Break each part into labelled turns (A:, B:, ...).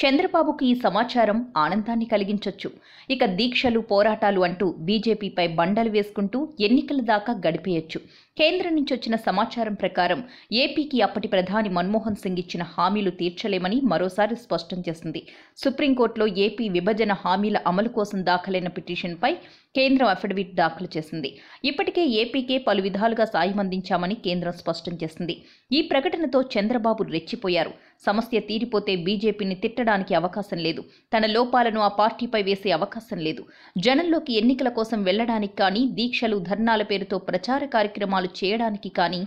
A: చంద్రబాబుకు ఈ సమాచారం ఆనందాన్ని కలిగించొచ్చు ఇక దీక్షలు పోరాటాలు అంటూ బీజేపీపై బండలు వేసుకుంటూ ఎన్నికల దాకా గడిపేయచ్చు కేంద్రం నుంచి వచ్చిన సమాచారం ప్రకారం ఏపీకి అప్పటి ప్రధాని మన్మోహన్ సింగ్ ఇచ్చిన హామీలు తీర్చలేమని మరోసారి స్పష్టం చేసింది సుప్రీంకోర్టులో ఏపీ విభజన హామీల అమలు కోసం దాఖలైన పిటిషన్పై కేంద్రం అఫిడవిట్ దాఖలు చేసింది ఇప్పటికే ఏపీకే పలు విధాలుగా సాయం అందించామని కేంద్రం స్పష్టం చేసింది ఈ ప్రకటనతో చంద్రబాబు రెచ్చిపోయారు సమస్య తీరిపోతే బీజేపీని తిట్టడానికి అవకాశం లేదు తన లోపాలను ఆ పార్టీపై వేసే అవకాశం లేదు జనంలోకి ఎన్నికల కోసం వెళ్లడానికి కానీ దీక్షలు ధర్నాల పేరుతో ప్రచార కార్యక్రమాలు చేయడానికి కానీ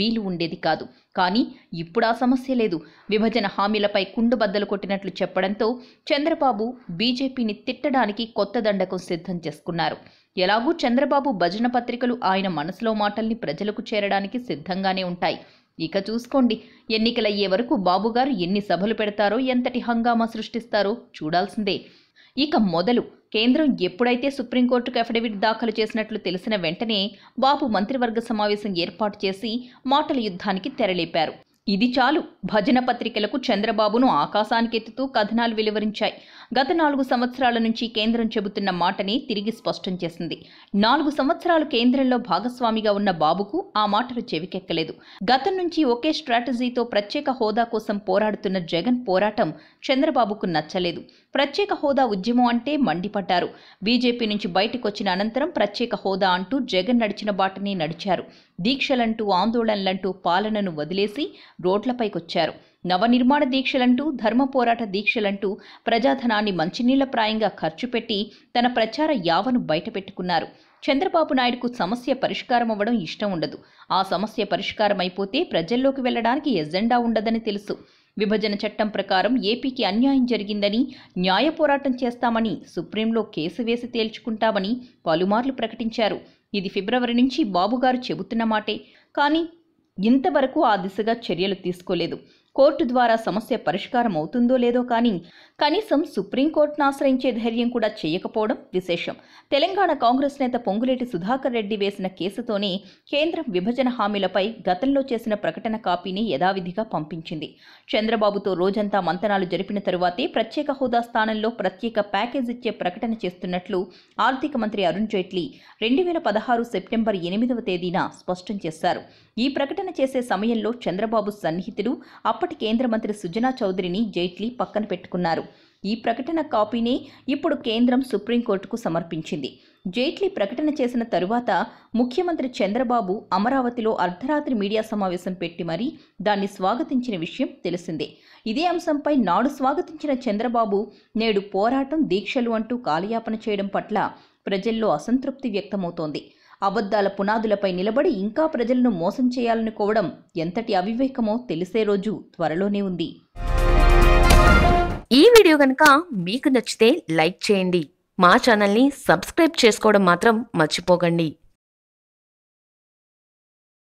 A: వీలు ఉండేది కాదు కానీ ఇప్పుడు ఆ సమస్య లేదు విభజన హామీలపై కుండుబద్దలు కొట్టినట్లు చెప్పడంతో చంద్రబాబు బీజేపీని తిట్టడానికి కొత్త దండకం సిద్ధం చేసుకున్నారు ఎలాగూ చంద్రబాబు భజన పత్రికలు ఆయన మనసులో మాటల్ని ప్రజలకు చేరడానికి సిద్ధంగానే ఉంటాయి ఇక చూసుకోండి ఎన్నికలయ్యే వరకు బాబుగారు ఎన్ని సభలు పెడతారో ఎంతటి హంగామా సృష్టిస్తారో చూడాల్సిందే ఇక మొదలు కేంద్రం ఎప్పుడైతే సుప్రీంకోర్టుకు అఫిడవిట్ దాఖలు చేసినట్లు తెలిసిన వెంటనే బాబు మంత్రివర్గ సమావేశం ఏర్పాటు చేసి మాటల యుద్ధానికి తెరలేపారు ఇది చాలు భజన పత్రికలకు చంద్రబాబును ఆకాశానికెత్తుతూ కథనాలు వెలువరించాయి గత నాలుగు సంవత్సరాల నుంచి కేంద్రం చెబుతున్న మాటని తిరిగి స్పష్టం చేసింది నాలుగు సంవత్సరాలు కేంద్రంలో భాగస్వామిగా ఉన్న బాబుకు ఆ మాటలు చెవికెక్కలేదు గతం నుంచి ఒకే స్ట్రాటజీతో ప్రత్యేక హోదా కోసం పోరాడుతున్న జగన్ పోరాటం చంద్రబాబుకు నచ్చలేదు ప్రత్యేక హోదా ఉద్యమం అంటే మండిపడ్డారు బీజేపీ నుంచి బయటకొచ్చిన అనంతరం ప్రత్యేక హోదా అంటూ జగన్ నడిచిన బాటనే నడిచారు దీక్షలంటూ ఆందోళనలంటూ పాలనను వదిలేసి రోడ్లపైకొచ్చారు నవనిర్మాణ దీక్షలంటూ ధర్మ పోరాట దీక్షలంటూ ప్రజాధనాన్ని మంచినీళ్లప్రాయంగా ఖర్చు పెట్టి తన ప్రచార యావను బయటపెట్టుకున్నారు చంద్రబాబు నాయుడుకు సమస్య పరిష్కారం అవ్వడం ఇష్టం ఉండదు ఆ సమస్య పరిష్కారమైపోతే ప్రజల్లోకి వెళ్లడానికి ఎజెండా ఉండదని తెలుసు విభజన చట్టం ప్రకారం ఏపీకి అన్యాయం జరిగిందని న్యాయ పోరాటం చేస్తామని సుప్రీంలో కేసు వేసి తేల్చుకుంటామని పలుమార్లు ప్రకటించారు ఇది ఫిబ్రవరి నుంచి బాబుగారు చెబుతున్న మాటే కానీ ఇంతవరకు ఆ దిశగా చర్యలు తీసుకోలేదు కోర్టు ద్వారా సమస్య పరిష్కారం అవుతుందో లేదో కానీ కనీసం సుప్రీంకోర్టును ఆశ్రయించే ధైర్యం కూడా చేయకపోవడం విశేషం తెలంగాణ కాంగ్రెస్ నేత పొంగులేటి సుధాకర్ రెడ్డి వేసిన కేసుతోనే కేంద్రం విభజన హామీలపై గతంలో చేసిన ప్రకటన కాపీని యథావిధిగా పంపించింది చంద్రబాబుతో రోజంతా మంతనాలు జరిపిన తరువాతే ప్రత్యేక హోదా స్థానంలో ప్రత్యేక ప్యాకేజ్ ఇచ్చే ప్రకటన చేస్తున్నట్లు ఆర్థిక మంత్రి అరుణ్ జైట్లీ రెండు వేల పదహారు సెప్టెంబర్ ఎనిమిదవ తేదీన స్పష్టం చేశారు ఈ ప్రకటన చేసే సమయంలో చంద్రబాబు సన్నిహితుడు అప్పటి అప్పటి కేంద్ర మంత్రి సుజనా చౌదరిని జైట్లీ పక్కన పెట్టుకున్నారు ఈ ప్రకటన కాపీని ఇప్పుడు కేంద్రం సుప్రీంకోర్టుకు సమర్పించింది జైట్లీ ప్రకటన చేసిన తరువాత ముఖ్యమంత్రి చంద్రబాబు అమరావతిలో అర్ధరాత్రి మీడియా సమావేశం పెట్టి మరీ దాన్ని స్వాగతించిన విషయం తెలిసిందే ఇదే అంశంపై నాడు స్వాగతించిన చంద్రబాబు నేడు పోరాటం దీక్షలు అంటూ కాలయాపన చేయడం పట్ల ప్రజల్లో అసంతృప్తి వ్యక్తమవుతోంది అబద్ధాల పునాదులపై నిలబడి ఇంకా ప్రజలను మోసం చేయాలనుకోవడం ఎంతటి అవివేకమో తెలిసే రోజు త్వరలోనే ఉంది ఈ వీడియో కనుక మీకు నచ్చితే లైక్ చేయండి మా ఛానల్ని సబ్స్క్రైబ్ చేసుకోవడం మాత్రం మర్చిపోకండి